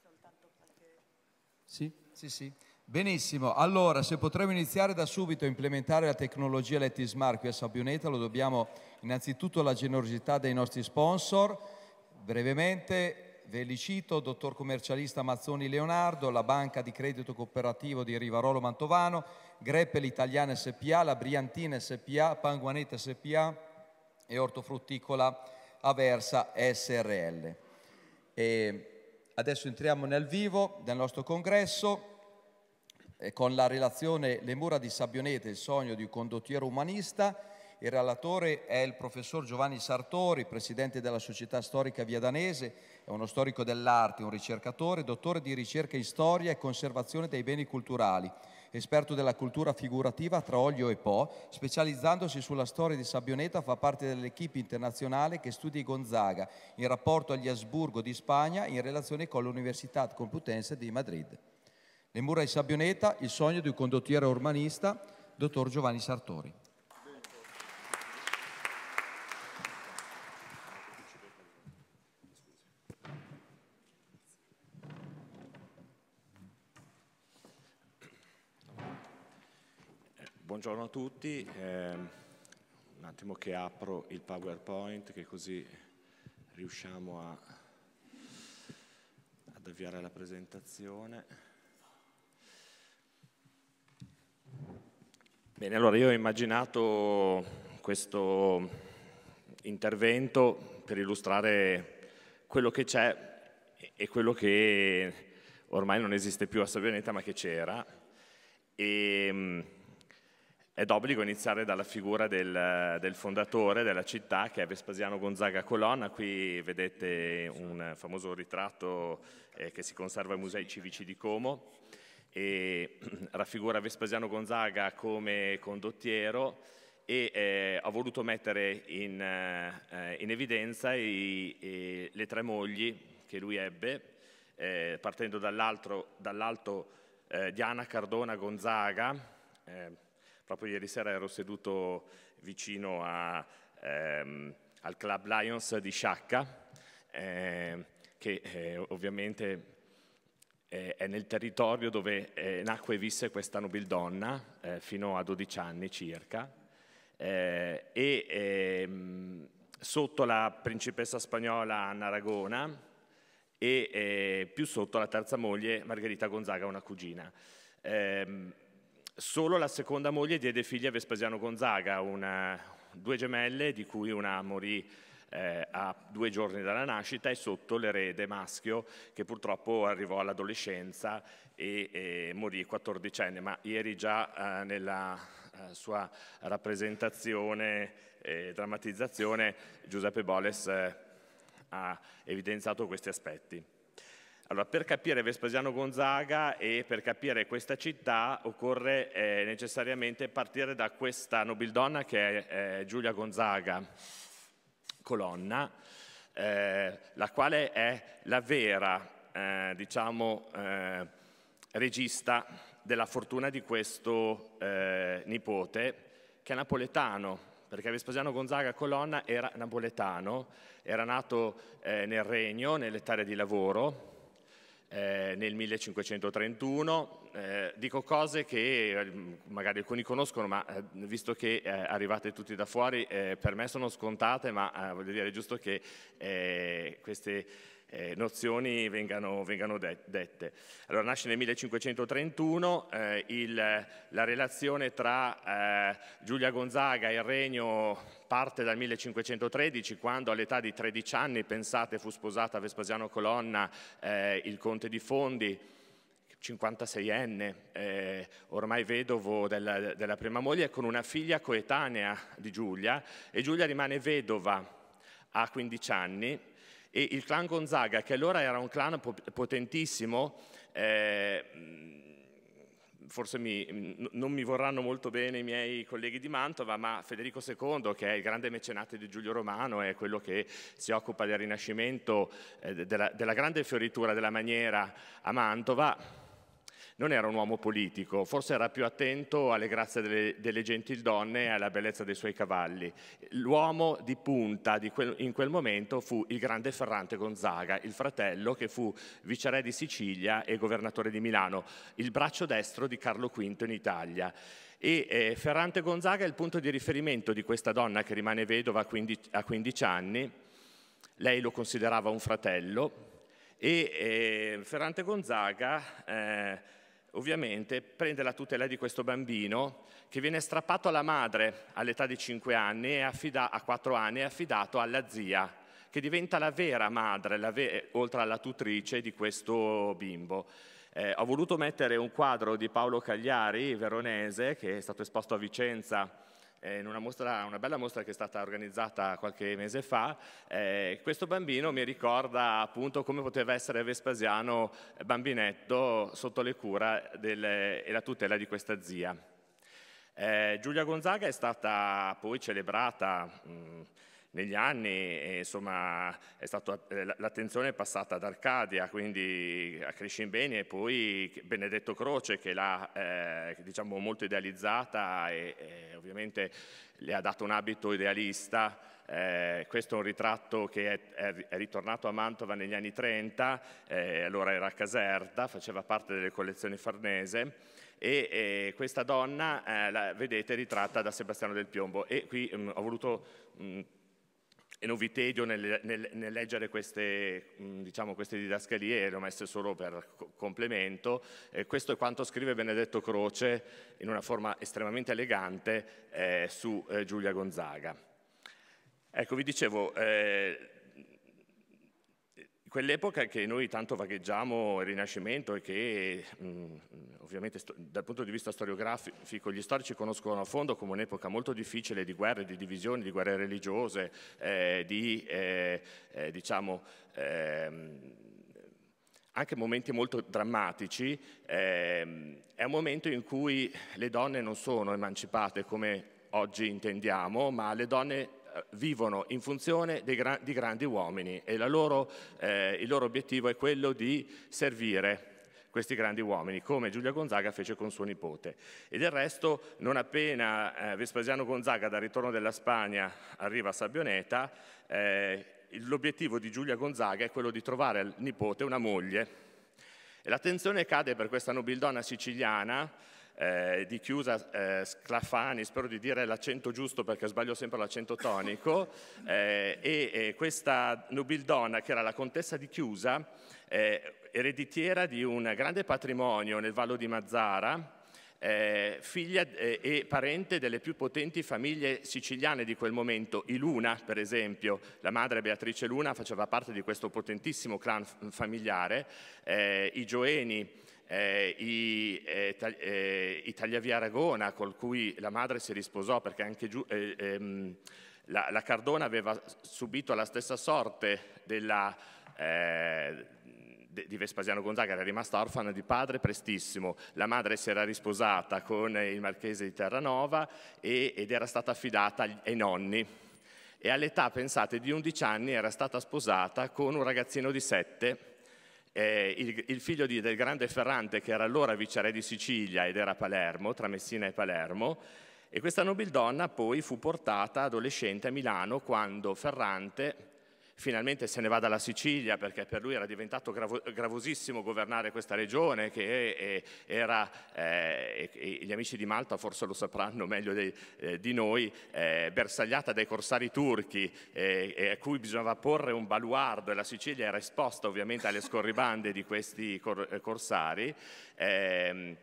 soltanto qualche... Sì, sì, sì. Benissimo, allora se potremmo iniziare da subito a implementare la tecnologia Letti Smart qui a Sabbioneta lo dobbiamo innanzitutto alla generosità dei nostri sponsor. Brevemente ve li cito, dottor commercialista Mazzoni Leonardo, la banca di credito cooperativo di Rivarolo Mantovano, Greppel Italiana SPA, la Briantina SPA, Panguaneta SPA e Ortofrutticola Aversa SRL. E adesso entriamo nel vivo del nostro congresso eh, con la relazione Le mura di Sabbionete, il sogno di un condottiero umanista. Il relatore è il professor Giovanni Sartori, presidente della Società Storica Via Danese, è uno storico dell'arte, un ricercatore, dottore di ricerca in storia e conservazione dei beni culturali esperto della cultura figurativa tra Olio e Po, specializzandosi sulla storia di Sabbioneta, fa parte dell'equipe internazionale che studia Gonzaga in rapporto agli Asburgo di Spagna in relazione con l'Università Complutense di Madrid. Le mura di Sabbioneta, il sogno di un condottiero urbanista, dottor Giovanni Sartori. buongiorno a tutti. Eh, un attimo che apro il PowerPoint che così riusciamo a, ad avviare la presentazione. Bene, allora io ho immaginato questo intervento per illustrare quello che c'è e quello che ormai non esiste più a Sabbioneta ma che c'era. E, ehm, è d'obbligo iniziare dalla figura del, del, fondatore della città che è Vespasiano Gonzaga Colonna, qui vedete un famoso ritratto eh, che si conserva ai musei civici di Como e raffigura Vespasiano Gonzaga come condottiero e eh, ho voluto mettere in, eh, in evidenza i, i, le tre mogli che lui ebbe, eh, partendo dall'alto dall eh, Diana Cardona Gonzaga, eh, Proprio ieri sera ero seduto vicino a, ehm, al Club Lions di Sciacca, eh, che eh, ovviamente è nel territorio dove eh, nacque e visse questa nobildonna eh, fino a 12 anni circa eh, e ehm, sotto la principessa spagnola Anna Aragona e più sotto la terza moglie Margherita Gonzaga, una cugina. Ehm, Solo la seconda moglie diede figli a Vespasiano Gonzaga, una, due gemelle di cui una morì eh, a due giorni dalla nascita e sotto l'erede maschio che purtroppo arrivò all'adolescenza e, e morì quattordicenne, ma ieri già eh, nella eh, sua rappresentazione e eh, drammatizzazione Giuseppe Boles eh, ha evidenziato questi aspetti. Allora, per capire Vespasiano Gonzaga e per capire questa città occorre eh, necessariamente partire da questa nobildonna che è eh, Giulia Gonzaga, colonna, eh, la quale è la vera, eh, diciamo, eh, regista della fortuna di questo eh, nipote, che è napoletano, perché Vespasiano Gonzaga Colonna era napoletano, era nato nel regno, nell'età di lavoro, eh, nel 1531, eh, dico cose che eh, magari alcuni conoscono, ma eh, visto che eh, arrivate tutti da fuori, eh, per me sono scontate, ma voglio dire è giusto che queste eh, nozioni vengano, vengano de dette. Allora, nasce nel 1531 eh, il, la relazione tra eh, Giulia Gonzaga e il regno parte dal 1513 quando all'età di 13 anni, pensate, fu sposata a Vespasiano Colonna eh, il conte di Fondi, 56enne, eh, ormai vedovo della, della, prima moglie, con una figlia coetanea di Giulia e Giulia rimane vedova a 15 anni e il clan Gonzaga, che allora era un clan potentissimo, eh, forse mi, non mi vorranno molto bene i miei colleghi di Mantova, ma Federico II, che è il grande mecenate di Giulio Romano, è quello che si occupa del rinascimento, eh, della, della grande fioritura della maniera a Mantova, non era un uomo politico, forse era più attento alle grazie delle, delle gentildonne e alla bellezza dei suoi cavalli. L'uomo di punta di quel, in quel momento fu il grande Ferrante Gonzaga, il fratello che fu viceré di Sicilia e governatore di Milano, il braccio destro di Carlo V in Italia e eh, Ferrante Gonzaga è il punto di riferimento di questa donna che rimane vedova a 15, a 15 anni, lei lo considerava un fratello e eh, Ferrante Gonzaga eh, ovviamente prende la tutela di questo bambino che viene strappato alla madre all'età di 5 anni a 4 anni è affidato alla zia, che diventa la vera madre, la ve oltre alla tutrice di questo bimbo. Eh, ho voluto mettere un quadro di Paolo Cagliari, veronese, che è stato esposto a Vicenza eh, in una, mostra, una, bella mostra che è stata organizzata qualche mese fa, eh, questo bambino mi ricorda appunto come poteva essere Vespasiano bambinetto sotto le cura delle, e la tutela di questa zia. Eh, Giulia Gonzaga è stata poi celebrata... Mh, mm, negli anni insomma, è stato, eh, l'attenzione è passata ad Arcadia, quindi a Crescimbeni e poi Benedetto Croce che l'ha eh, diciamo, molto idealizzata e, e ovviamente le ha dato un abito idealista. Eh, questo è un ritratto che è, è, ritornato a Mantova negli anni 30, eh, allora era a Caserta, faceva parte delle collezioni farnese e eh, questa donna eh, la vedete ritratta da Sebastiano del Piombo e qui mh, mm, ho voluto mh, mm, Novitedio nel, nel, nel leggere queste, mm, diciamo, queste, didascalie, le ho messe solo per complemento, eh, questo è quanto scrive Benedetto Croce in una forma estremamente elegante eh, su eh, Giulia Gonzaga. Ecco, vi dicevo, eh, Quell'epoca che noi tanto vagheggiamo il Rinascimento e che mh, ovviamente sto, dal punto di vista storiografico gli storici conoscono a fondo come un'epoca molto difficile di guerre, di divisioni, di guerre religiose, eh, di eh, eh, diciamo ehm, anche momenti molto drammatici, ehm, è un momento in cui le donne non sono emancipate come oggi intendiamo, ma le donne vivono in funzione gra di grandi uomini e loro, eh, il loro obiettivo è quello di servire questi grandi uomini, come Giulia Gonzaga fece con suo nipote. E del resto, non appena eh, Vespasiano Gonzaga dal ritorno della Spagna arriva a Sabbioneta, eh, l'obiettivo di Giulia Gonzaga è quello di trovare al nipote una moglie. E l'attenzione cade per questa nobildonna siciliana eh, di chiusa eh, Sclafani, spero di dire l'accento giusto perché sbaglio sempre l'accento tonico, eh, e, e, questa nobildonna che era la contessa di Chiusa, eh, ereditiera di un grande patrimonio nel Vallo di Mazzara, eh, figlia eh, e parente delle più potenti famiglie siciliane di quel momento, i Luna per esempio, la madre Beatrice Luna faceva parte di questo potentissimo clan familiare, eh, i Gioeni, eh, i, eh, ta- eh, i Tagliavia Aragona, con cui la madre si risposò perché anche giù, eh, ehm, la, la, Cardona aveva subito la stessa sorte della, eh, de- di Vespasiano Gonzaga, era rimasta orfana di padre prestissimo, la madre si era risposata con il marchese di Terranova e, ed era stata affidata ai nonni e all'età, pensate, di 11 anni era stata sposata con un ragazzino di 7 eh, il, il, figlio di, del grande Ferrante, che era allora viceré di Sicilia ed era a Palermo, tra Messina e Palermo, e questa nobildonna poi fu portata adolescente a Milano quando Ferrante, finalmente se ne va dalla Sicilia perché per lui era diventato gravosissimo governare questa regione che eh, era, eh, gli amici di Malta forse lo sapranno meglio dei, eh, di noi, eh, bersagliata dai corsari turchi eh, a cui bisognava porre un baluardo e la Sicilia era esposta ovviamente alle scorribande di questi cor, corsari. Ehm,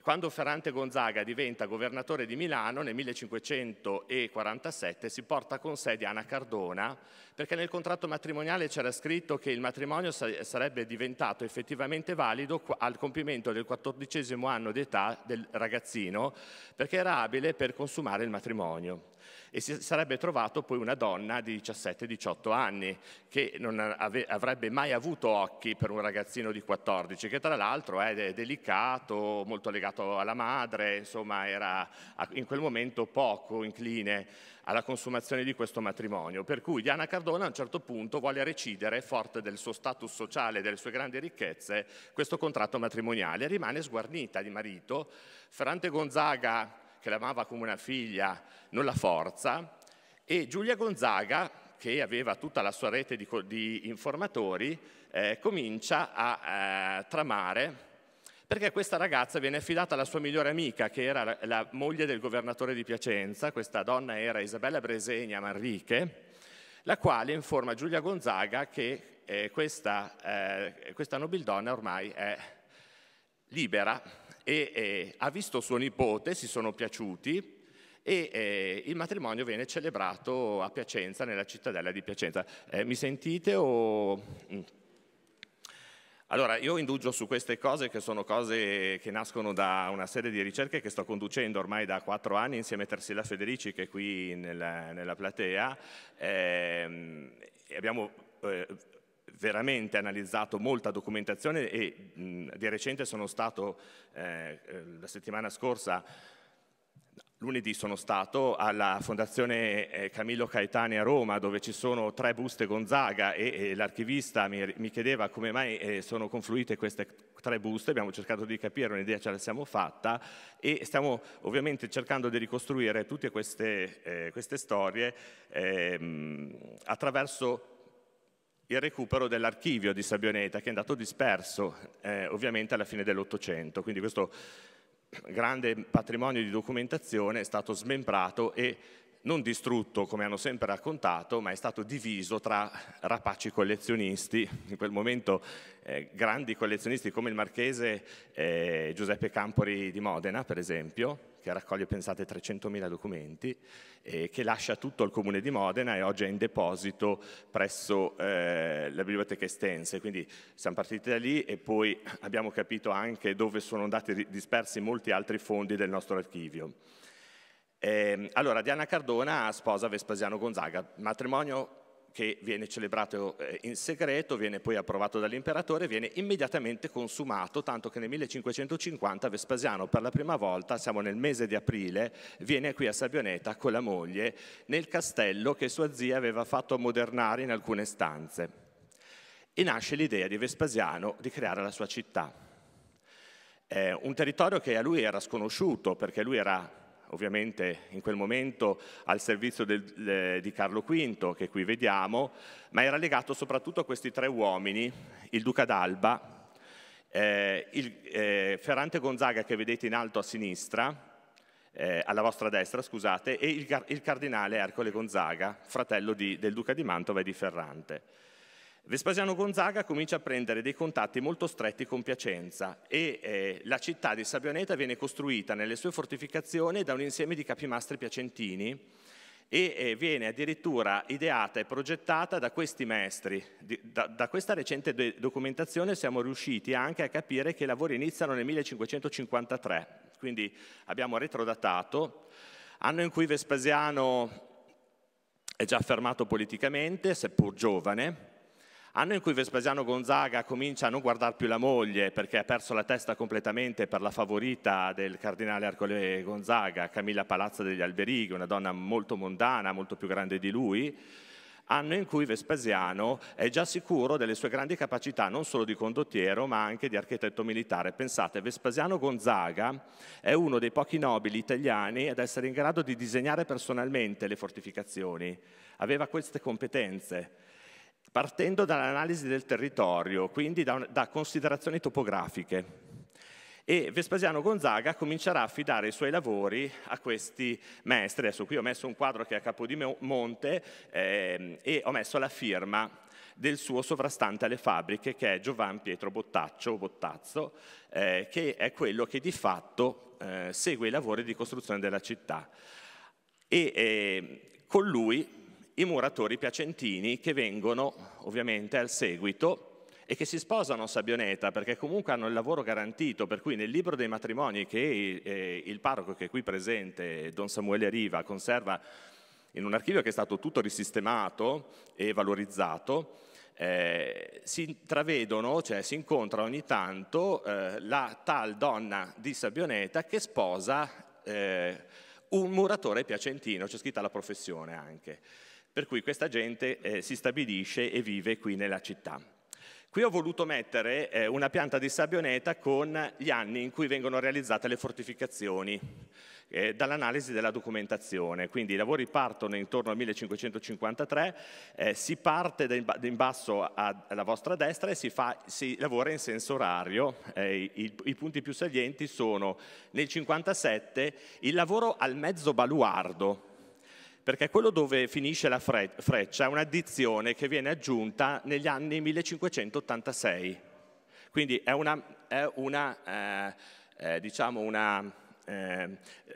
quando Ferrante Gonzaga diventa governatore di Milano nel 1547 si porta con sé Diana Cardona perché nel contratto matrimoniale c'era scritto che il matrimonio sarebbe diventato effettivamente valido al compimento del quattordicesimo anno d'età del ragazzino perché era abile per consumare il matrimonio e si sarebbe trovato poi una donna di 17-18 anni che non ave- avrebbe mai avuto occhi per un ragazzino di 14, che tra l'altro è delicato, molto legato alla madre, insomma era in quel momento poco incline alla consumazione di questo matrimonio. Per cui Diana Cardona a un certo punto vuole recidere, forte del suo status sociale e delle sue grandi ricchezze, questo contratto matrimoniale. Rimane sguarnita di marito. Ferrante Gonzaga che l'amava come una figlia, non la forza, e Giulia Gonzaga, che aveva tutta la sua rete di, di informatori, eh, comincia a eh, tramare perché questa ragazza viene affidata alla sua migliore amica, che era la, la moglie del governatore di Piacenza, questa donna era Isabella Bresegna Manrique, la quale informa Giulia Gonzaga che eh, questa, eh, questa nobildonna ormai è libera e eh, ha visto suo nipote, si sono piaciuti e eh, il matrimonio viene celebrato a Piacenza, nella cittadella di Piacenza. Eh, mi sentite o... Mm? Allora, io indugio su queste cose che sono cose che nascono da una serie di ricerche che sto conducendo ormai da quattro anni insieme a Tersila Federici che è qui nella, nella platea. Ehm, abbiamo eh, veramente analizzato molta documentazione e mh, di recente sono stato, eh, eh la settimana scorsa, Lunedì sono stato alla Fondazione eh, Camillo Caetani a Roma dove ci sono tre buste Gonzaga e, e l'archivista mi, mi, chiedeva come mai eh, sono confluite queste tre buste, abbiamo cercato di capire, un'idea ce la siamo fatta e stiamo ovviamente cercando di ricostruire tutte queste, eh, queste storie eh, attraverso il recupero dell'archivio di Sabioneta che è andato disperso eh, ovviamente alla fine dell'Ottocento, quindi questo grande patrimonio di documentazione è stato smembrato e non distrutto come hanno sempre raccontato, ma è stato diviso tra rapaci collezionisti, in quel momento eh, grandi collezionisti come il marchese eh, Giuseppe Campori di Modena per esempio, che raccoglie, pensate, 300.000 documenti e eh, che lascia tutto al Comune di Modena e oggi è in deposito presso eh, la biblioteca estense. Quindi siamo partiti da lì e poi abbiamo capito anche dove sono andati dispersi molti altri fondi del nostro archivio. Eh, allora, Diana Cardona sposa Vespasiano Gonzaga, matrimonio che viene celebrato eh, in segreto, viene poi approvato dall'imperatore, e viene immediatamente consumato, tanto che nel 1550 Vespasiano per la prima volta, siamo nel mese di aprile, viene qui a Sabioneta con la moglie nel castello che sua zia aveva fatto modernare in alcune stanze. E nasce l'idea di Vespasiano di creare la sua città. È eh, un territorio che a lui era sconosciuto perché lui era ovviamente in quel momento al servizio del, le, di Carlo V, che qui vediamo, ma era legato soprattutto a questi tre uomini, il Duca d'Alba, eh, il, eh, Ferrante Gonzaga che vedete in alto a sinistra, eh, alla vostra destra, scusate, e il, il cardinale Ercole Gonzaga, fratello di, del Duca di Mantova e di Ferrante. Vespasiano Gonzaga comincia a prendere dei contatti molto stretti con Piacenza e eh, la città di Sabioneta viene costruita nelle sue fortificazioni da un insieme di capimastri piacentini e eh, viene addirittura ideata e progettata da questi maestri. Di, da, da, questa recente de- documentazione siamo riusciti anche a capire che i lavori iniziano nel 1553, quindi abbiamo retrodatato, anno in cui Vespasiano è già affermato politicamente, seppur giovane, Anno in cui Vespasiano Gonzaga comincia a non guardare più la moglie perché ha perso la testa completamente per la favorita del cardinale Arcole Gonzaga, Camilla Palazza degli Alberighi, una donna molto mondana, molto più grande di lui anno in cui Vespasiano è già sicuro delle sue grandi capacità non solo di condottiero ma anche di architetto militare. Pensate, Vespasiano Gonzaga è uno dei pochi nobili italiani ad essere in grado di disegnare personalmente le fortificazioni, aveva queste competenze partendo dall'analisi del territorio, quindi da, da considerazioni topografiche. E Vespasiano Gonzaga comincerà a affidare i suoi lavori a questi maestri. Adesso qui ho messo un quadro che è a capo Capodimonte eh, e ho messo la firma del suo sovrastante alle fabbriche, che è Giovan Pietro Bottaccio, Bottazzo, eh, che è quello che di fatto eh, segue i lavori di costruzione della città. E eh, con lui i muratori piacentini che vengono ovviamente al seguito e che si sposano a Sabioneta perché comunque hanno il lavoro garantito, per cui nel libro dei matrimoni che eh, il parroco che è qui presente, Don Samuele Riva, conserva in un archivio che è stato tutto risistemato e valorizzato, eh, si intravedono, cioè si incontra ogni tanto eh, la tal donna di Sabioneta che sposa eh, un muratore piacentino, c'è scritta la professione anche per cui questa gente eh, si stabilisce e vive qui nella città. Qui ho voluto mettere eh, una pianta di sabbioneta con gli anni in cui vengono realizzate le fortificazioni, eh, dall'analisi della documentazione. Quindi i lavori partono intorno al 1553, eh, si parte da in, basso a, alla vostra destra e si, fa, si lavora in senso orario. Eh, i, i, punti più salienti sono nel 57 il lavoro al mezzo baluardo, perché quello dove finisce la freccia è un'addizione che viene aggiunta negli anni 1586. Quindi è una, è una eh, eh, diciamo una... Eh,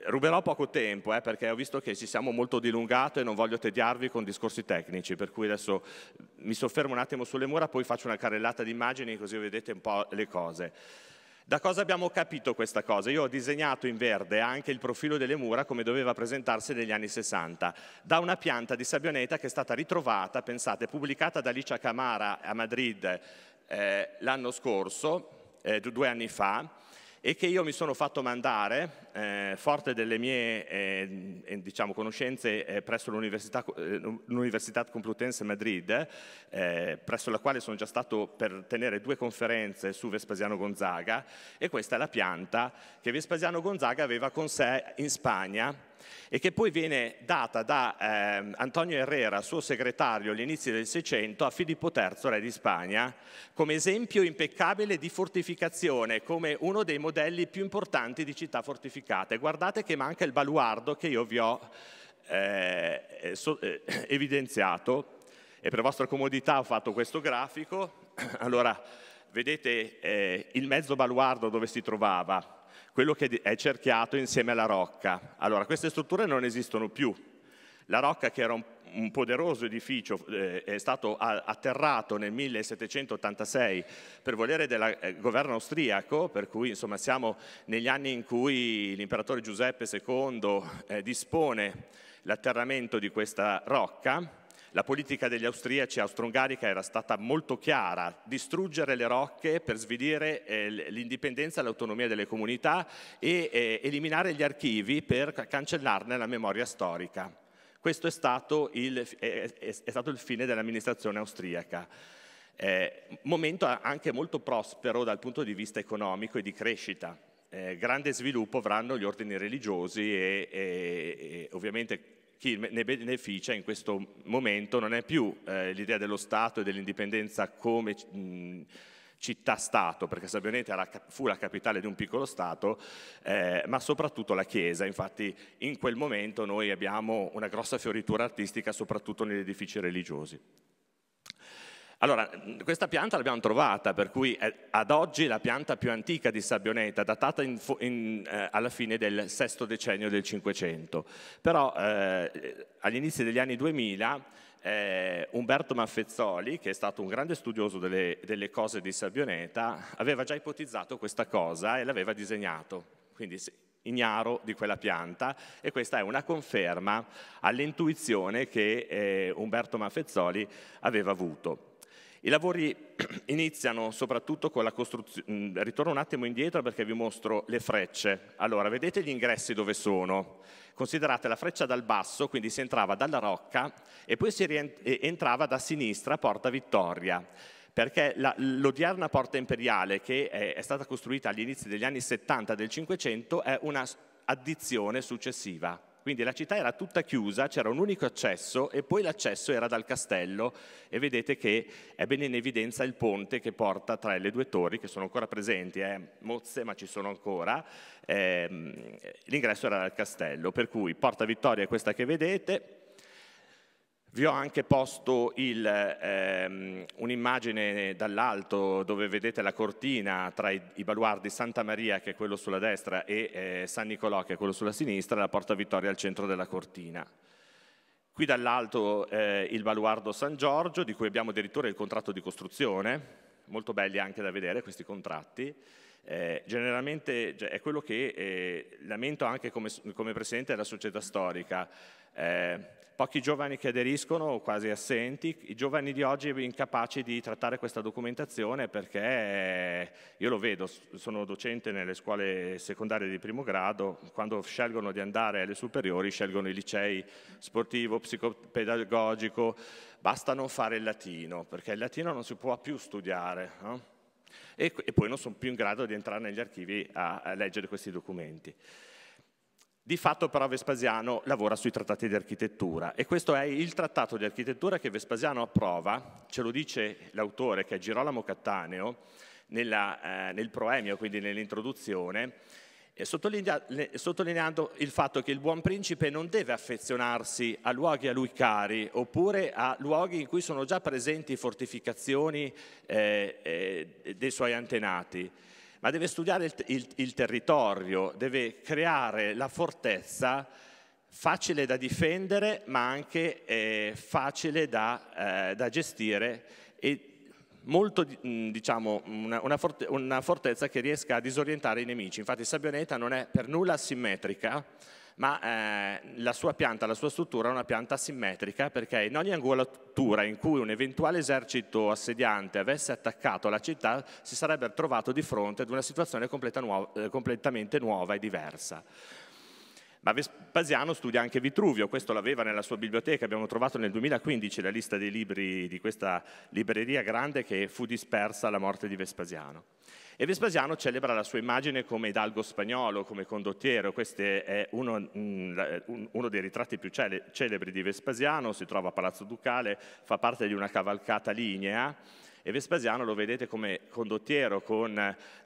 ruberò poco tempo eh, perché ho visto che ci siamo molto dilungati e non voglio tediarvi con discorsi tecnici, per cui adesso mi soffermo un attimo sulle mura, poi faccio una carrellata di immagini così vedete un po' le cose. Da cosa abbiamo capito questa cosa? Io ho disegnato in verde anche il profilo delle mura come doveva presentarsi negli anni 60, da una pianta di sabbioneta che è stata ritrovata, pensate, pubblicata da Alicia Camara a Madrid eh, l'anno scorso, eh, due anni fa, e che io mi sono fatto mandare, eh, forte delle mie eh, eh diciamo, conoscenze eh, presso l'Università, eh, Complutense Madrid, eh, presso la quale sono già stato per tenere due conferenze su Vespasiano Gonzaga, e questa è la pianta che Vespasiano Gonzaga aveva con sé in Spagna e che poi viene data da eh, Antonio Herrera, suo segretario all'inizio del Seicento, a Filippo III, re di Spagna, come esempio impeccabile di fortificazione, come uno dei modelli più importanti di città fortificate. Guardate che manca il baluardo che io vi ho eh, so, eh, evidenziato e per vostra comodità ho fatto questo grafico. Allora, vedete eh, il mezzo baluardo dove si trovava, quello che è cerchiato insieme alla rocca. Allora, queste strutture non esistono più. La rocca, che era un, un poderoso edificio, eh, è stato a, atterrato nel 1786 per volere del eh, governo austriaco, per cui insomma, siamo negli anni in cui l'imperatore Giuseppe II eh, dispone l'atterramento di questa rocca la politica degli austriaci e austro-ungarica era stata molto chiara, distruggere le rocche per svidire eh, l'indipendenza e l'autonomia delle comunità e eh, eliminare gli archivi per cancellarne la memoria storica. Questo è stato il, è, è stato il fine dell'amministrazione austriaca. Eh, momento anche molto prospero dal punto di vista economico e di crescita. Eh, grande sviluppo avranno gli ordini religiosi e, e, e ovviamente chi ne beneficia in questo momento non è più eh, l'idea dello Stato e dell'indipendenza come città-stato, perché Sabbioneta fu la capitale di un piccolo Stato, eh, ma soprattutto la Chiesa. Infatti in quel momento noi abbiamo una grossa fioritura artistica soprattutto negli edifici religiosi. Allora, questa pianta l'abbiamo trovata, per cui è eh, ad oggi la pianta più antica di Sabbioneta, datata in, in, eh, alla fine del sesto decennio del Cinquecento. Però eh, agli degli anni 2000 eh, Umberto Maffezzoli, che è stato un grande studioso delle, delle cose di Sabbioneta, aveva già ipotizzato questa cosa e l'aveva disegnato. Quindi ignaro di quella pianta e questa è una conferma all'intuizione che eh, Umberto Maffezzoli aveva avuto. I lavori iniziano soprattutto con la costruzione, ritorno un attimo indietro perché vi mostro le frecce. Allora, vedete gli ingressi dove sono? Considerate la freccia dal basso, quindi si entrava dalla Rocca e poi si rient- entrava da sinistra a Porta Vittoria perché la, l'odierna porta imperiale che è, è stata costruita agli inizi degli anni 70 del 500, è una addizione successiva. Quindi la città era tutta chiusa, c'era un unico accesso e poi l'accesso era dal castello e vedete che è bene in evidenza il ponte che porta tra le due torri che sono ancora presenti, eh, mozze ma ci sono ancora, eh, l'ingresso era dal castello, per cui Porta Vittoria è questa che vedete, vi ho anche posto ehm, un'immagine dall'alto dove vedete la cortina tra i, i, baluardi Santa Maria, che è quello sulla destra, e eh, San Nicolò, che è quello sulla sinistra, e la Porta Vittoria al centro della cortina. Qui dall'alto eh, il baluardo San Giorgio, di cui abbiamo addirittura il contratto di costruzione, molto belli anche da vedere questi contratti, eh, generalmente cioè, è quello che eh, lamento anche come, come, presidente della società storica. Eh, pochi giovani che aderiscono, quasi assenti, i giovani di oggi incapaci di trattare questa documentazione perché eh, io lo vedo, sono docente nelle scuole secondarie di primo grado, quando scelgono di andare alle superiori scelgono i licei sportivo, psicopedagogico, basta non fare il latino perché il latino non si può più studiare. No? e, e poi non sono più in grado di entrare negli archivi a, a leggere questi documenti. Di fatto però Vespasiano lavora sui trattati di architettura e questo è il trattato di architettura che Vespasiano approva, ce lo dice l'autore che è Girolamo Cattaneo nella, eh, nel proemio, quindi nell'introduzione, sottolineando il fatto che il buon principe non deve affezionarsi a luoghi a lui cari oppure a luoghi in cui sono già presenti fortificazioni eh, eh, dei suoi antenati, ma deve studiare il, il, il territorio, deve creare la fortezza facile da difendere ma anche eh, facile da, eh, da gestire e molto, mm, diciamo, una, una, forte, una, fortezza che riesca a disorientare i nemici. Infatti Sabbioneta non è per nulla simmetrica, ma eh, la sua pianta, la sua struttura è una pianta simmetrica perché in ogni angolatura in cui un eventuale esercito assediante avesse attaccato la città si sarebbe trovato di fronte ad una situazione nuova, eh, completamente nuova e diversa. Ma Vespasiano studia anche Vitruvio, questo l'aveva nella sua biblioteca, abbiamo trovato nel 2015 la lista dei libri di questa libreria grande che fu dispersa alla morte di Vespasiano. E Vespasiano celebra la sua immagine come hidalgo spagnolo, come condottiero, questo è uno, mm, eh, uno, dei ritratti più celebri di Vespasiano, si trova a Palazzo Ducale, fa parte di una cavalcata lignea, e Vespasiano lo vedete come condottiero con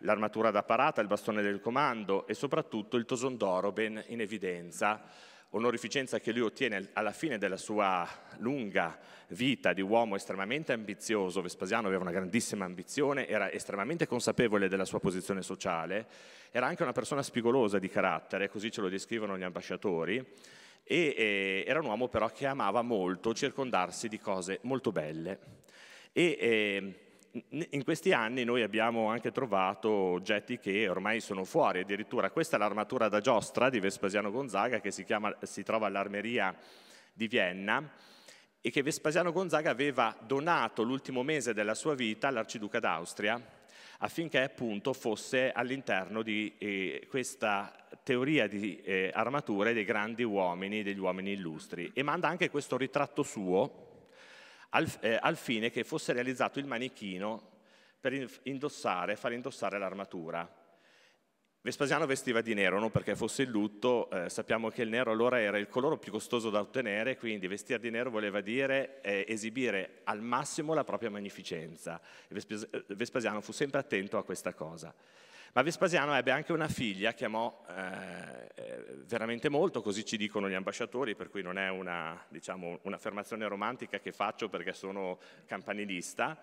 l'armatura da parata, il bastone del comando e soprattutto il toson d'oro ben in evidenza, onorificenza che lui ottiene alla fine della sua lunga vita di uomo estremamente ambizioso, Vespasiano aveva una grandissima ambizione, era estremamente consapevole della sua posizione sociale, era anche una persona spigolosa di carattere, così ce lo descrivono gli ambasciatori, e, eh, era un uomo però che amava molto circondarsi di cose molto belle. E eh, in questi anni noi abbiamo anche trovato oggetti che ormai sono fuori, addirittura questa è l'armatura da giostra di Vespasiano Gonzaga che si, chiama, si trova all'armeria di Vienna e che Vespasiano Gonzaga aveva donato l'ultimo mese della sua vita all'arciduca d'Austria affinché appunto fosse all'interno di eh, questa teoria di eh, armature dei grandi uomini, degli uomini illustri. E manda anche questo ritratto suo, al, eh, al fine che fosse realizzato il manichino per indossare, far indossare l'armatura. Vespasiano vestiva di nero, non perché fosse il lutto, eh, sappiamo che il nero allora era il colore più costoso da ottenere, quindi vestire di nero voleva dire eh, esibire al massimo la propria magnificenza. Eh, Vespasiano fu sempre attento a questa cosa. Ma Vespasiano ebbe anche una figlia che amò eh, eh, veramente molto, così ci dicono gli ambasciatori, per cui non è una, diciamo, un'affermazione romantica che faccio perché sono campanilista.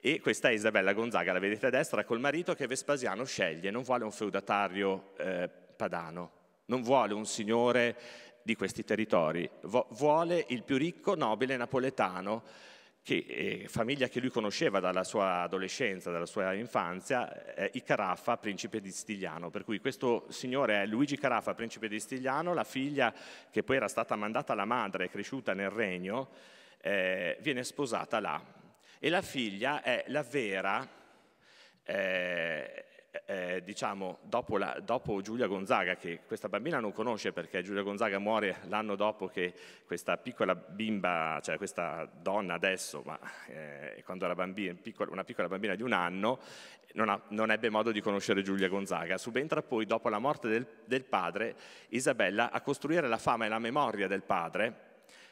E questa è Isabella Gonzaga, la vedete a destra, col marito che Vespasiano sceglie, non vuole un feudatario eh, padano, non vuole un signore di questi territori, vuole il più ricco nobile napoletano che, eh, famiglia che lui conosceva dalla sua adolescenza, dalla sua infanzia, eh, i Caraffa, principe di Stigliano. Per cui questo signore è Luigi Caraffa, principe di Stigliano, la figlia che poi era stata mandata alla madre, e cresciuta nel regno, eh, viene sposata là. E la figlia è la vera... Eh, eh, eh, diciamo, dopo, la, dopo, Giulia Gonzaga, che questa bambina non conosce perché Giulia Gonzaga muore l'anno dopo che questa piccola bimba, cioè questa donna adesso, ma eh, quando era bambina, piccola, una piccola bambina di un anno, non, ha, non, ebbe modo di conoscere Giulia Gonzaga. Subentra poi, dopo la morte del, del padre, Isabella a costruire la fama e la memoria del padre,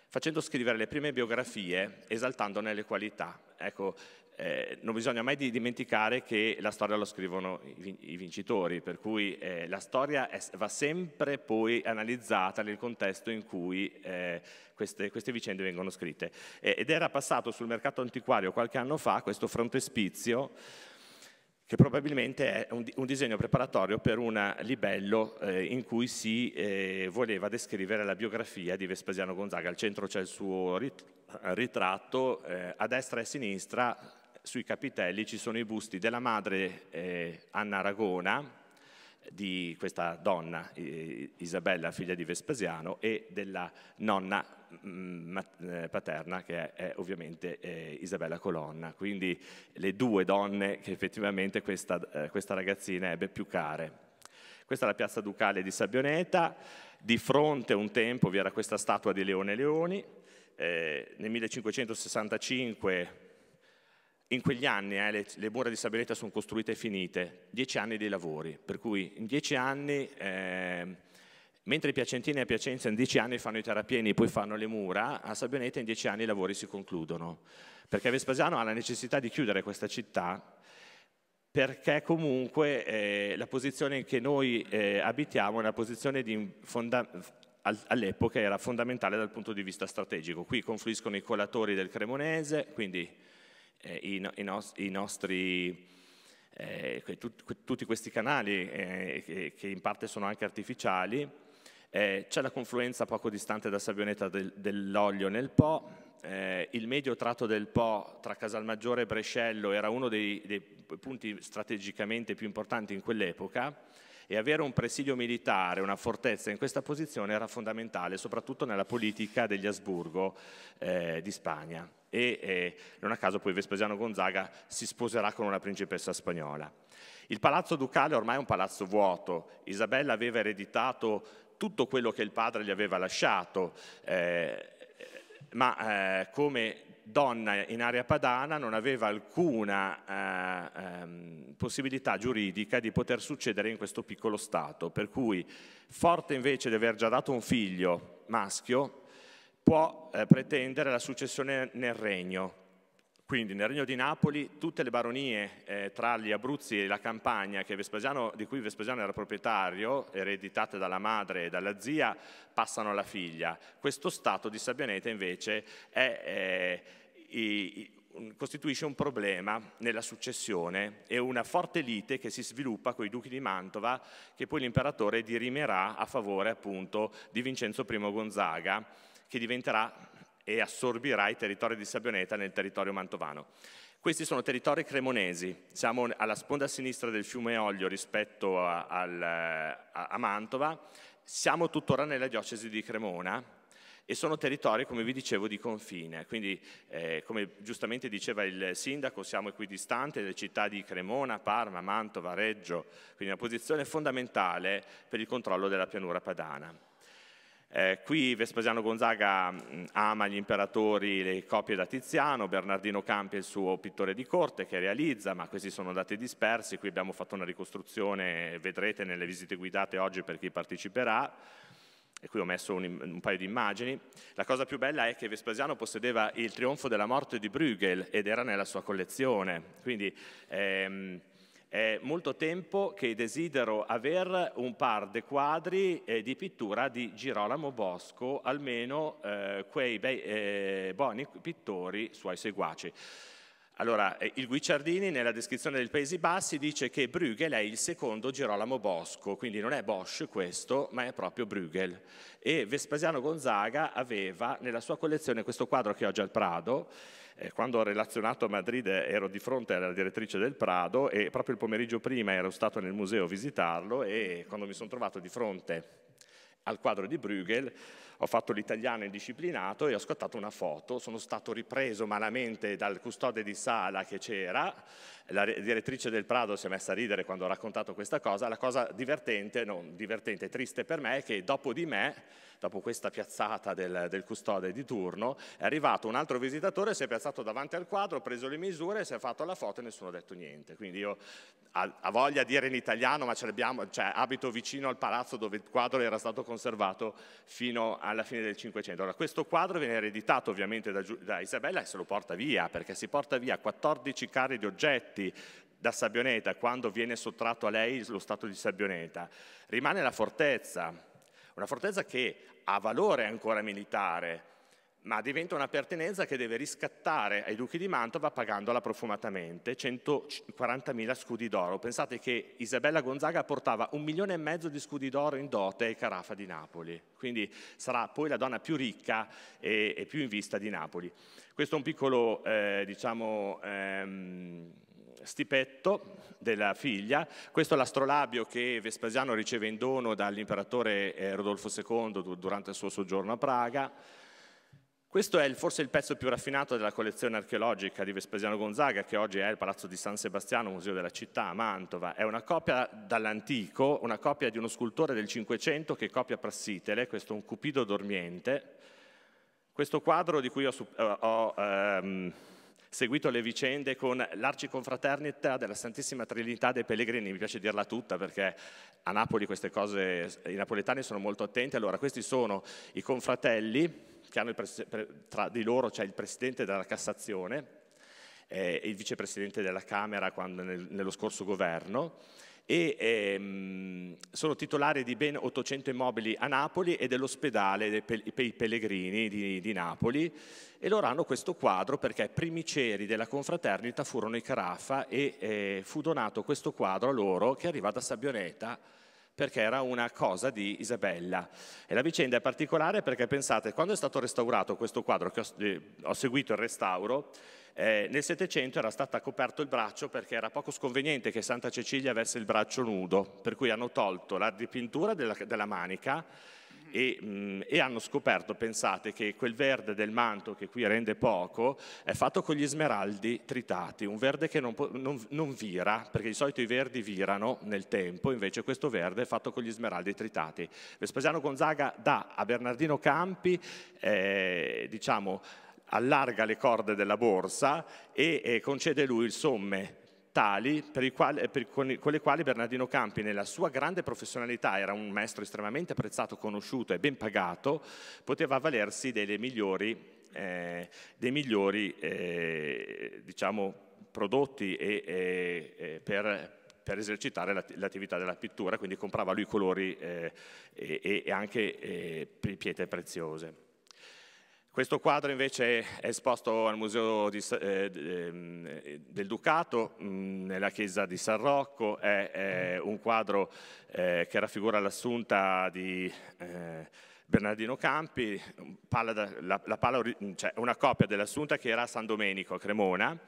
facendo scrivere le prime biografie, esaltandone le qualità. Ecco, eh, non bisogna mai dimenticare che la storia la scrivono i, vincitori, per cui eh, la storia è, va sempre poi analizzata nel contesto in cui eh, queste, queste, vicende vengono scritte. ed era passato sul mercato antiquario qualche anno fa questo frontespizio che probabilmente è un, un, disegno preparatorio per un libello eh, in cui si eh, voleva descrivere la biografia di Vespasiano Gonzaga. Al centro c'è il suo rit- ritratto, eh, a destra e a sinistra sui capitelli ci sono i busti della madre eh, Anna Aragona, di questa donna, eh, Isabella, figlia di Vespasiano, e della nonna mm, eh, paterna, che è, è ovviamente eh, Isabella Colonna. Quindi le due donne che effettivamente questa, eh, questa ragazzina ebbe più care. Questa è la piazza ducale di Sabbioneta, di fronte un tempo vi era questa statua di Leone Leoni, eh, nel 1565 in quegli anni eh, le, le, mura di Sabeletta sono costruite e finite, dieci anni di lavori, per cui in dieci anni, eh, mentre i piacentini e Piacenza in dieci anni fanno i terrapieni e poi fanno le mura, a Sabioneta in dieci anni i lavori si concludono, perché Vespasiano ha la necessità di chiudere questa città perché comunque eh, la posizione in cui noi eh, abitiamo è una posizione all'epoca era fondamentale dal punto di vista strategico. Qui confluiscono i colatori del Cremonese, quindi eh, i, i, nos, i, nostri, eh, tut, tutti questi canali eh, che, in parte sono anche artificiali, eh, c'è la confluenza poco distante da Sabioneta del, dell'Olio nel Po, eh, il medio tratto del Po tra Casalmaggiore e Brescello era uno dei, dei punti strategicamente più importanti in quell'epoca, e avere un presidio militare, una fortezza in questa posizione era fondamentale, soprattutto nella politica degli Asburgo eh, di Spagna. E eh, non a caso poi Vespasiano Gonzaga si sposerà con una principessa spagnola. Il palazzo ducale ormai è un palazzo vuoto, Isabella aveva ereditato tutto quello che il padre gli aveva lasciato, eh, ma eh, come donna in area padana non aveva alcuna eh, ehm, possibilità giuridica di poter succedere in questo piccolo Stato, per cui forte invece di aver già dato un figlio maschio può eh, pretendere la successione nel regno, quindi nel Regno di Napoli tutte le baronie eh, tra gli Abruzzi e la Campania di cui Vespasiano era proprietario, ereditate dalla madre e dalla zia, passano alla figlia. Questo stato di Sabianeta invece è, eh, i, costituisce un problema nella successione e una forte lite che si sviluppa con i duchi di Mantova che poi l'imperatore dirimerà a favore appunto di Vincenzo I Gonzaga che diventerà e assorbirà i territori di Sabbioneta nel territorio mantovano. Questi sono territori cremonesi, siamo alla sponda sinistra del fiume Oglio rispetto a, a, a Mantova, siamo tuttora nella diocesi di Cremona, e sono territori, come vi dicevo, di confine. Quindi, eh, come giustamente diceva il sindaco, siamo equidistanti le città di Cremona, Parma, Mantova, Reggio, quindi una posizione fondamentale per il controllo della pianura padana. Eh, qui Vespasiano Gonzaga mm, ama gli imperatori, le copie da Tiziano, Bernardino Campi è il suo pittore di corte che realizza, ma questi sono dati dispersi, qui abbiamo fatto una ricostruzione, vedrete nelle visite guidate oggi per chi parteciperà, e qui ho messo un, un, paio di immagini. La cosa più bella è che Vespasiano possedeva il trionfo della morte di Bruegel ed era nella sua collezione, quindi... Ehm, è molto tempo che desidero avere un par de quadri eh, di pittura di Girolamo Bosco, almeno eh, quei bei, eh, buoni pittori suoi seguaci. Allora, eh, il Guicciardini nella descrizione del Paesi Bassi dice che Bruegel è il secondo Girolamo Bosco, quindi non è Bosch questo, ma è proprio Bruegel. E Vespasiano Gonzaga aveva nella sua collezione questo quadro che oggi è al Prado, eh, quando ho relazionato a Madrid eh, ero di fronte alla direttrice del Prado e proprio il pomeriggio prima ero stato nel museo a visitarlo e quando mi sono trovato di fronte al quadro di Bruegel ho fatto l'italiano indisciplinato e ho scattato una foto, sono stato ripreso malamente dal custode di sala che c'era, la direttrice del Prado si è messa a ridere quando ho raccontato questa cosa, la cosa divertente, non divertente, triste per me è che dopo di me, dopo questa piazzata del, del custode di turno, è arrivato un altro visitatore, si è piazzato davanti al quadro, ha preso le misure, si è fatto la foto e nessuno ha detto niente. Quindi io ha voglia dire in italiano, ma cioè, abito vicino al palazzo dove il quadro era stato conservato fino a alla fine del Cinquecento. Allora, questo quadro viene ereditato ovviamente da, da Isabella e se lo porta via, perché si porta via 14 carri di oggetti, da Sabbioneta, quando viene sottratto a lei lo stato di Sabbioneta, rimane la fortezza, una fortezza che ha valore ancora militare, ma diventa un'appartenenza che deve riscattare ai duchi di Mantova pagandola profumatamente, 140.000 scudi d'oro. Pensate che Isabella Gonzaga portava un milione e mezzo di scudi d'oro in dote ai Carafa di Napoli, quindi sarà poi la donna più ricca e, e più in vista di Napoli. Questo è un piccolo, eh, diciamo... Ehm, stipetto della figlia, questo è l'astrolabio che Vespasiano riceve in dono dall'imperatore eh, Rodolfo II durante il suo soggiorno a Praga, questo è il, forse il pezzo più raffinato della collezione archeologica di Vespasiano Gonzaga, che oggi è il Palazzo di San Sebastiano, museo della città a Mantova. È una copia dall'antico, una copia di uno scultore del Cinquecento che copia Prassitele, questo è un cupido dormiente. Questo quadro di cui ho, eh, ho ehm, seguito le vicende con l'arciconfraternita della Santissima Trinità dei Pellegrini, mi piace dirla tutta perché a Napoli queste cose, i napoletani sono molto attenti, allora questi sono i confratelli che hanno tra di loro c'è il Presidente della Cassazione eh, e il Vicepresidente della Camera quando, nel, nello scorso governo e ehm, sono titolari di ben 800 immobili a Napoli e dell'ospedale dei pe per i pellegrini di, di, Napoli e loro hanno questo quadro perché primi ceri della confraternita furono i Carafa e eh, fu donato questo quadro a loro che arriva da Sabbioneta perché era una cosa di Isabella. E la vicenda è particolare perché pensate, quando è stato restaurato questo quadro, che ho, eh, ho seguito il restauro, eh, nel Settecento era stato coperto il braccio perché era poco sconveniente che Santa Cecilia avesse il braccio nudo, per cui hanno tolto la dipintura della, della manica e, mh, mm, e, hanno scoperto, pensate, che quel verde del manto che qui rende poco è fatto con gli smeraldi tritati, un verde che non, non, non vira, perché di solito i verdi virano nel tempo, invece questo verde è fatto con gli smeraldi tritati. Vespasiano Gonzaga dà a Bernardino Campi, eh, diciamo, allarga le corde della borsa e, e concede lui il somme tali per, quali, per con, con le quali Bernardino Campi nella sua grande professionalità era un maestro estremamente apprezzato, conosciuto e ben pagato, poteva avvalersi delle migliori eh, dei migliori eh, diciamo, prodotti e, e, per, per, esercitare l'attività della pittura, quindi comprava lui colori eh, e, e, anche eh, pietre preziose. Questo quadro invece è esposto al Museo di, eh, ehm, eh, del Ducato, mh, mm, nella chiesa di San Rocco, è, è un quadro eh, che raffigura l'assunta di eh, Bernardino Campi, palla da, la, la palla, cioè una copia dell'assunta che era a San Domenico a Cremona,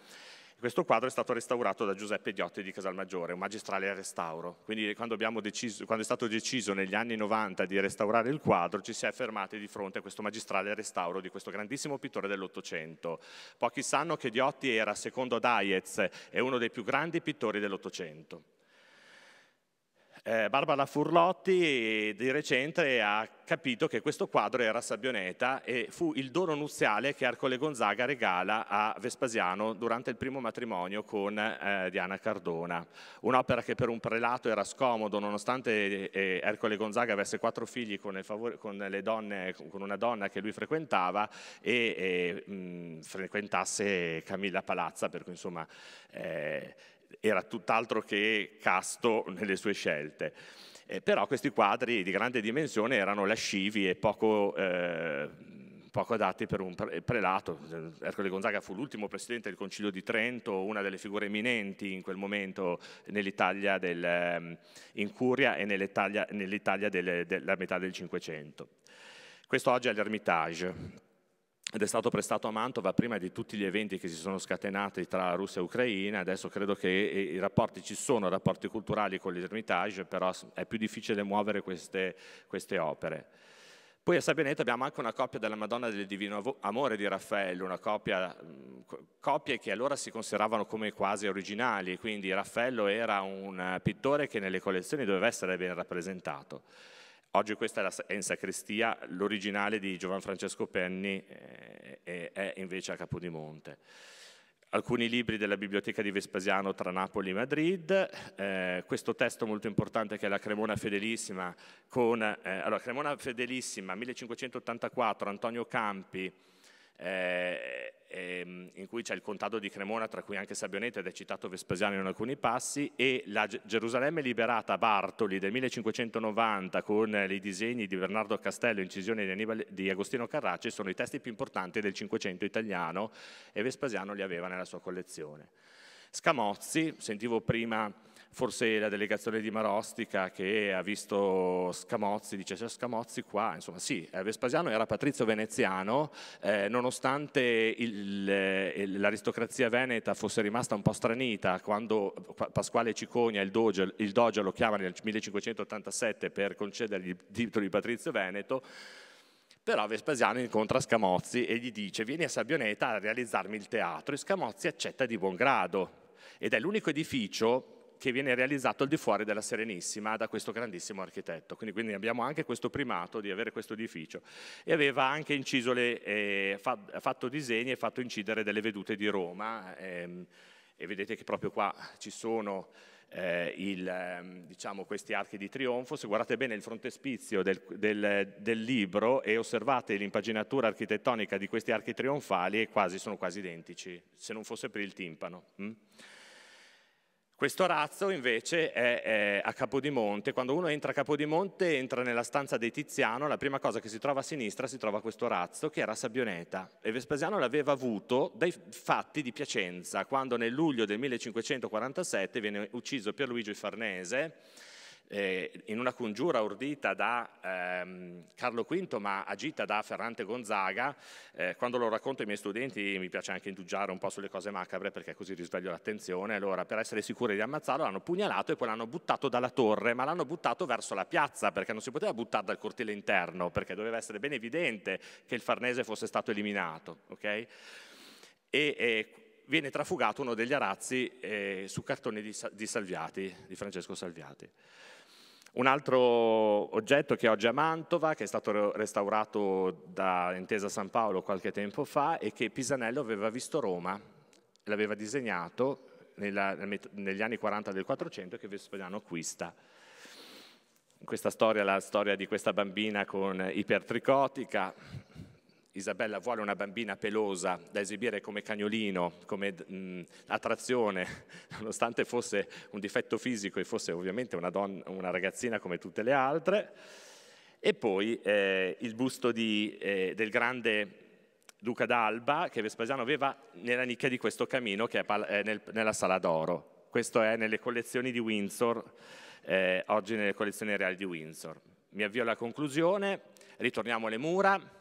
questo quadro è stato restaurato da Giuseppe Diotti di Casalmaggiore, un magistrale al restauro. Quindi quando, deciso, quando, è stato deciso negli anni 90 di restaurare il quadro, ci si è fermati di fronte a questo magistrale al restauro di questo grandissimo pittore dell'Ottocento. Pochi sanno che Diotti era, secondo Daiez, uno dei più grandi pittori dell'Ottocento. Eh, Barbara Furlotti di recente ha capito che questo quadro era Sabbioneta e fu il dono nuziale che Arcole Gonzaga regala a Vespasiano durante il primo matrimonio con eh, Diana Cardona. Un'opera che per un prelato era scomodo, nonostante eh, Ercole eh, Gonzaga avesse quattro figli con, con, donne, con una donna che lui frequentava e, e eh, mh, frequentasse Camilla Palazza, per cui insomma eh, era tutt'altro che casto nelle sue scelte. Eh, però questi quadri di grande dimensione erano lascivi e poco, eh, poco adatti per un prelato. Ercole Gonzaga fu l'ultimo presidente del Concilio di Trento, una delle figure eminenti in quel momento nell'Italia del, ehm, in Curia e nell'Italia nell della metà del Cinquecento. Questo oggi è l'Ermitage ed è stato prestato a Mantova prima di tutti gli eventi che si sono scatenati tra Russia e Ucraina, adesso credo che i rapporti ci sono, rapporti culturali con l'Ermitage, però è più difficile muovere queste, queste opere. Poi a Sabianetto abbiamo anche una coppia della Madonna del Divino Amore di Raffaello, una coppia, coppie che allora si consideravano come quasi originali, quindi Raffaello era un eh, pittore che nelle collezioni doveva essere ben rappresentato. Oggi questa è in sacrestia, l'originale di Giovan Francesco Penni eh, è invece a Capodimonte. Alcuni libri della biblioteca di Vespasiano tra Napoli e Madrid, eh, questo testo molto importante che è la Cremona Fedelissima, con, eh, allora, Cremona Fedelissima 1584, Antonio Campi, eh, ehm, in cui c'è il contado di Cremona, tra cui anche Sabionetta ed è citato Vespasiano in alcuni passi, e la Gerusalemme liberata a Bartoli del 1590 con eh, i disegni di Bernardo Castello, incisione di, Anibale, di Agostino Carracci, sono i testi più importanti del Cinquecento italiano e Vespasiano li aveva nella sua collezione. Scamozzi, sentivo prima forse la delegazione di Marostica che ha visto Scamozzi, dice c'è cioè, Scamozzi qua, insomma sì, eh, Vespasiano era patrizio veneziano, eh, nonostante eh, il, l'aristocrazia veneta fosse rimasta un po' stranita quando Pasquale Cicogna, il doge, il doge lo chiama nel 1587 per concedergli il titolo di patrizio veneto, però Vespasiano incontra Scamozzi e gli dice vieni a Sabbioneta a realizzarmi il teatro e Scamozzi accetta di buon grado ed è l'unico edificio che viene realizzato al di fuori della Serenissima da questo grandissimo architetto. Quindi, quindi abbiamo anche questo primato di avere questo edificio. E aveva anche inciso le, eh, fa, fatto disegni e fatto incidere delle vedute di Roma. Ehm, e vedete che proprio qua ci sono eh, il, ehm, diciamo, questi archi di trionfo. Se guardate bene il frontespizio del, del, del libro e osservate l'impaginatura architettonica di questi archi trionfali, quasi, sono quasi identici, se non fosse per il timpano. Hm? Questo razzo invece è, è, a Capodimonte, quando uno entra a Capodimonte entra nella stanza dei Tiziano, la prima cosa che si trova a sinistra si trova questo razzo che era Sabbioneta e Vespasiano l'aveva avuto dai fatti di Piacenza, quando nel luglio del 1547 viene ucciso Pierluigi Farnese eh, in una congiura ordita da ehm, Carlo V ma agita da Ferrante Gonzaga, eh, quando lo racconto ai miei studenti mi piace anche indugiare un po' sulle cose macabre perché così risveglio l'attenzione, allora per essere sicuri di ammazzarlo l'hanno pugnalato e poi l'hanno buttato dalla torre, ma l'hanno buttato verso la piazza perché non si poteva buttare dal cortile interno perché doveva essere ben evidente che il Farnese fosse stato eliminato. Okay? E, e, viene trafugato uno degli arazzi eh, su cartone di, di Salviati, di Francesco Salviati. Un altro oggetto che oggi è a Mantova, che è stato restaurato da Intesa San Paolo qualche tempo fa e che Pisanello aveva visto Roma, l'aveva disegnato nella, negli anni 40 del 400 che Vespasiano acquista. Questa storia, è la storia di questa bambina con ipertricotica, Isabella vuole una bambina pelosa da esibire come cagnolino, come mh, attrazione, nonostante fosse un difetto fisico e fosse ovviamente una, donna, una ragazzina come tutte le altre. E poi eh, il busto di, eh, del grande Duca d'Alba che Vespasiano aveva nella nicchia di questo camino che è eh, nel, nella Sala d'Oro. Questo è nelle collezioni di Windsor, eh, oggi nelle collezioni reali di Windsor. Mi avvio alla conclusione, ritorniamo alle mura.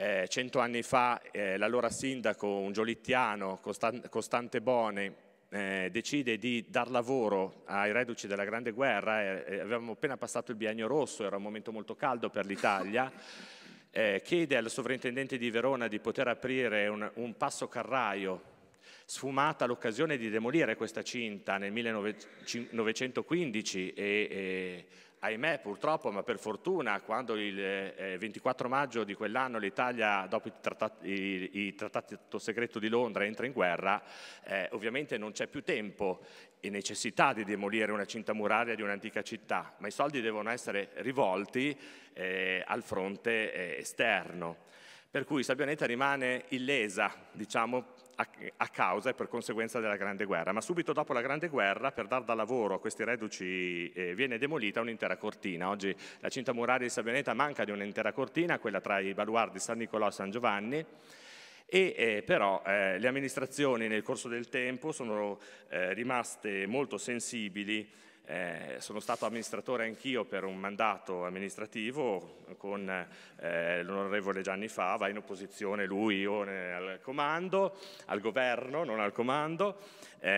Eh, cento anni fa eh, l'allora sindaco, un giolittiano, Costan Costante Bone, eh, decide di dar lavoro ai reduci della Grande Guerra, eh, avevamo appena passato il biennio rosso, era un momento molto caldo per l'Italia, eh, chiede al sovrintendente di Verona di poter aprire un, un passo carraio, sfumata l'occasione di demolire questa cinta nel 1915 e, e ahimè purtroppo ma per fortuna quando il eh, 24 eh, maggio di quell'anno l'Italia dopo il trattato, il, il trattato, segreto di Londra entra in guerra eh, ovviamente non c'è più tempo e necessità di demolire una cinta muraria di un'antica città ma i soldi devono essere rivolti eh, al fronte eh, esterno per cui Sabbioneta rimane illesa diciamo a, causa e per conseguenza della Grande Guerra, ma subito dopo la Grande Guerra per dar da lavoro a questi reduci eh, viene demolita un'intera cortina. Oggi la cinta muraria di Sabioneta manca di un'intera cortina, quella tra i baluardi San Nicolò e San Giovanni, e eh, però eh, le amministrazioni nel corso del tempo sono eh, rimaste molto sensibili eh, sono stato amministratore anch'io per un mandato amministrativo con eh, l'onorevole Gianni Fava, in opposizione lui, io al comando, al governo, non al comando. Eh,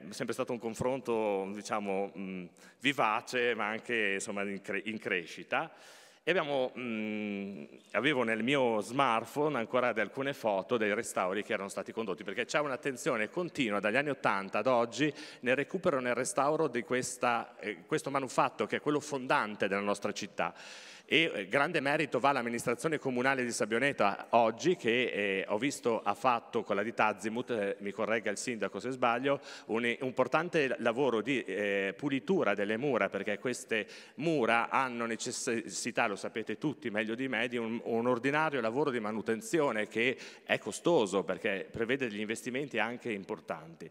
è sempre stato un confronto diciamo, mh, vivace ma anche insomma, in, cre in crescita. E abbiamo, mh, mm, avevo nel mio smartphone ancora alcune foto dei restauri che erano stati condotti, perché c'è un'attenzione continua dagli anni 80 ad oggi nel recupero e nel restauro di questa, eh, questo manufatto che è quello fondante della nostra città e eh, grande merito va all'amministrazione comunale di Sabioneta oggi che eh, ho visto ha fatto con la di Tazimut, eh, mi corregga il sindaco se sbaglio, un eh, importante lavoro di eh, pulitura delle mura perché queste mura hanno necessità, lo sapete tutti meglio di me, di un, un ordinario lavoro di manutenzione che è costoso perché prevede degli investimenti anche importanti.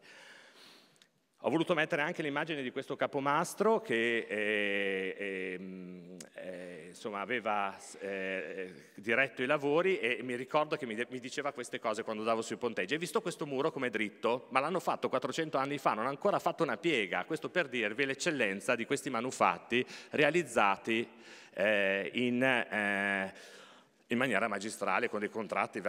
Ho voluto mettere anche l'immagine di questo capomastro che eh, eh, mm, eh insomma, aveva eh, eh, diretto i lavori e mi ricordo che mi, mi diceva queste cose quando andavo sui ponteggi. Hai visto questo muro come dritto? Ma l'hanno fatto 400 anni fa, non ha ancora fatto una piega. Questo per dirvi l'eccellenza di questi manufatti realizzati eh, in, in maniera magistrale con dei contratti